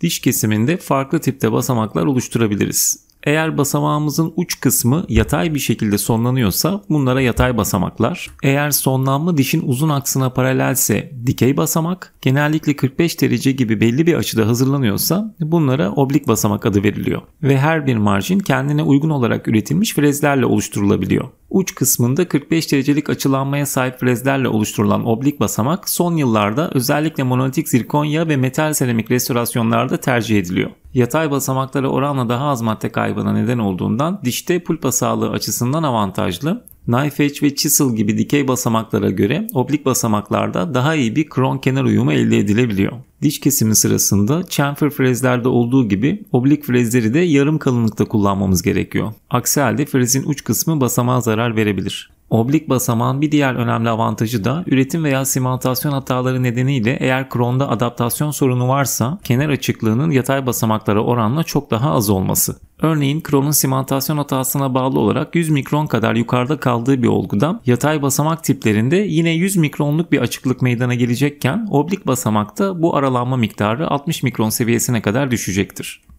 diş kesiminde farklı tipte basamaklar oluşturabiliriz. Eğer basamağımızın uç kısmı yatay bir şekilde sonlanıyorsa bunlara yatay basamaklar. Eğer sonlanma dişin uzun aksına paralelse dikey basamak, genellikle 45 derece gibi belli bir açıda hazırlanıyorsa bunlara oblik basamak adı veriliyor. Ve her bir marjin kendine uygun olarak üretilmiş frezlerle oluşturulabiliyor. Uç kısmında 45 derecelik açılanmaya sahip frezlerle oluşturulan oblik basamak son yıllarda özellikle monolitik zirkonya ve metal seramik restorasyonlarda tercih ediliyor. Yatay basamaklara oranla daha az madde kaybına neden olduğundan dişte pulpa sağlığı açısından avantajlı. Knife Edge ve Chisel gibi dikey basamaklara göre oblik basamaklarda daha iyi bir kron kenar uyumu elde edilebiliyor. Diş kesimi sırasında chamfer frezlerde olduğu gibi oblik frezleri de yarım kalınlıkta kullanmamız gerekiyor. Aksi halde frezin uç kısmı basamağa zarar verebilir. Oblik basamağın bir diğer önemli avantajı da üretim veya simantasyon hataları nedeniyle eğer kronda adaptasyon sorunu varsa kenar açıklığının yatay basamaklara oranla çok daha az olması. Örneğin Kron'un simantasyon hatasına bağlı olarak 100 mikron kadar yukarıda kaldığı bir olguda yatay basamak tiplerinde yine 100 mikronluk bir açıklık meydana gelecekken oblik basamakta bu aralanma miktarı 60 mikron seviyesine kadar düşecektir.